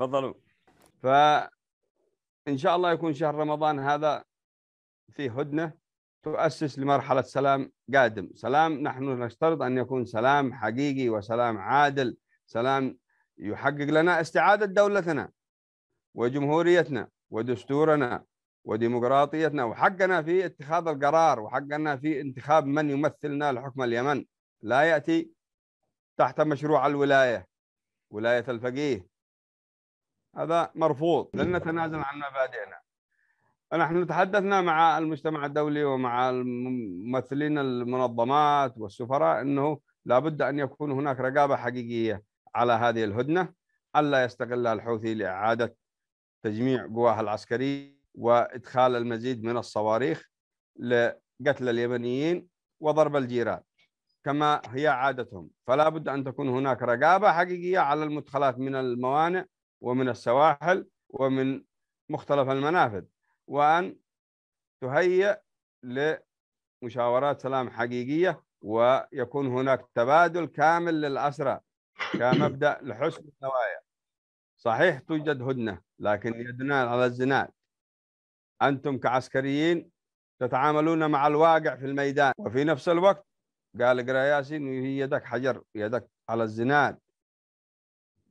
تفضلوا فان شاء الله يكون شهر رمضان هذا فيه هدنه تؤسس لمرحله سلام قادم، سلام نحن نشترط ان يكون سلام حقيقي وسلام عادل، سلام يحقق لنا استعاده دولتنا وجمهوريتنا ودستورنا وديمقراطيتنا وحقنا في اتخاذ القرار وحقنا في انتخاب من يمثلنا لحكم اليمن لا ياتي تحت مشروع الولايه ولايه الفقيه هذا مرفوض لن نتنازل عن مبادئنا نحن تحدثنا مع المجتمع الدولي ومع ممثلين المنظمات والسفراء انه لابد ان يكون هناك رقابه حقيقيه على هذه الهدنه الا يستغلها الحوثي لاعاده تجميع قواه العسكريه وادخال المزيد من الصواريخ لقتل اليمنيين وضرب الجيران كما هي عادتهم فلا بد ان تكون هناك رقابه حقيقيه على المدخلات من الموانئ ومن السواحل ومن مختلف المنافذ وأن تهيئ لمشاورات سلام حقيقية ويكون هناك تبادل كامل للأسرى كمبدأ لحسن النوايا صحيح توجد هدنة لكن يدنا على الزناد أنتم كعسكريين تتعاملون مع الواقع في الميدان وفي نفس الوقت قال قرياسي يدك حجر يدك على الزناد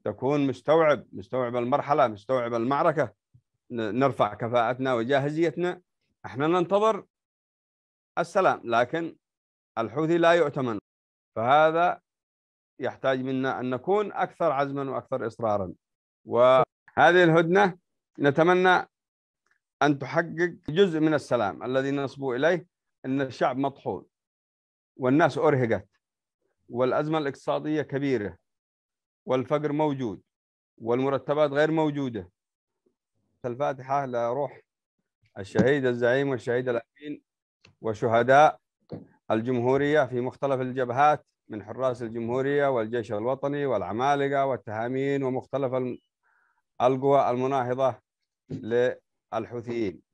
تكون مستوعب مستوعب المرحله مستوعب المعركه نرفع كفاءتنا وجاهزيتنا احنا ننتظر السلام لكن الحوثي لا يؤتمن فهذا يحتاج منا ان نكون اكثر عزما واكثر اصرارا وهذه الهدنه نتمنى ان تحقق جزء من السلام الذي نصبوا اليه ان الشعب مطحون والناس ارهقت والازمه الاقتصاديه كبيره والفقر موجود والمرتبات غير موجودة الفاتحة لروح الشهيد الزعيم والشهيد الأمين وشهداء الجمهورية في مختلف الجبهات من حراس الجمهورية والجيش الوطني والعمالقة والتهامين ومختلف القوى المناهضة للحوثيين